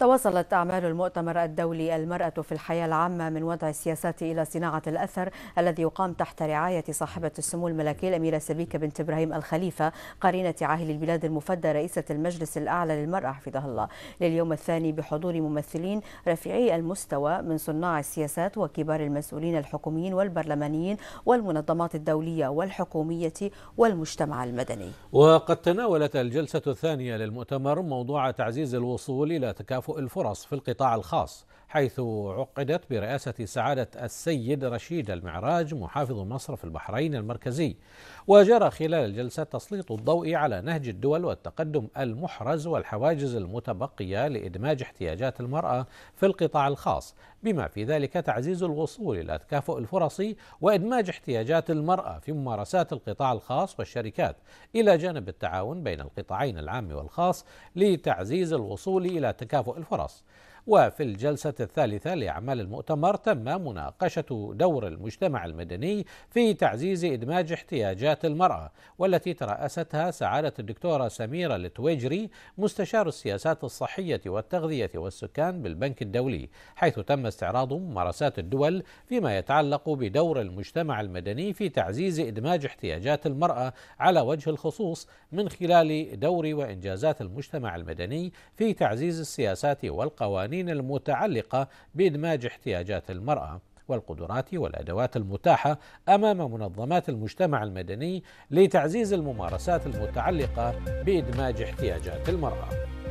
تواصلت أعمال المؤتمر الدولي المرأة في الحياة العامة من وضع السياسات إلى صناعة الأثر الذي يقام تحت رعاية صاحبة السمو الملكي الأميرة سبيكة بنت إبراهيم الخليفة قرينة عاهل البلاد المفدى رئيسة المجلس الأعلى للمرأة حفظها الله لليوم الثاني بحضور ممثلين رفيعي المستوى من صناع السياسات وكبار المسؤولين الحكوميين والبرلمانيين والمنظمات الدولية والحكومية والمجتمع المدني وقد تناولت الجلسة الثانية للمؤتمر موضوع تعزيز الوصول إلى تكافؤ الفرص في القطاع الخاص حيث عقدت برئاسة سعادة السيد رشيد المعراج محافظ مصرف البحرين المركزي وجرى خلال الجلسة تسليط الضوء على نهج الدول والتقدم المحرز والحواجز المتبقية لإدماج احتياجات المرأة في القطاع الخاص بما في ذلك تعزيز الوصول إلى تكافؤ الفرصي وإدماج احتياجات المرأة في ممارسات القطاع الخاص والشركات إلى جانب التعاون بين القطاعين العام والخاص لتعزيز الوصول إلى تكافؤ الفرص وفي الجلسة الثالثة لأعمال المؤتمر تم مناقشة دور المجتمع المدني في تعزيز إدماج احتياجات المرأة والتي ترأستها سعادة الدكتورة سميرة التويجري مستشار السياسات الصحية والتغذية والسكان بالبنك الدولي حيث تم استعراض ممارسات الدول فيما يتعلق بدور المجتمع المدني في تعزيز إدماج احتياجات المرأة على وجه الخصوص من خلال دور وإنجازات المجتمع المدني في تعزيز السياسات والقوانين المتعلقة الحقيقه بادماج احتياجات المراه والقدرات والادوات المتاحه امام منظمات المجتمع المدني لتعزيز الممارسات المتعلقه بادماج احتياجات المراه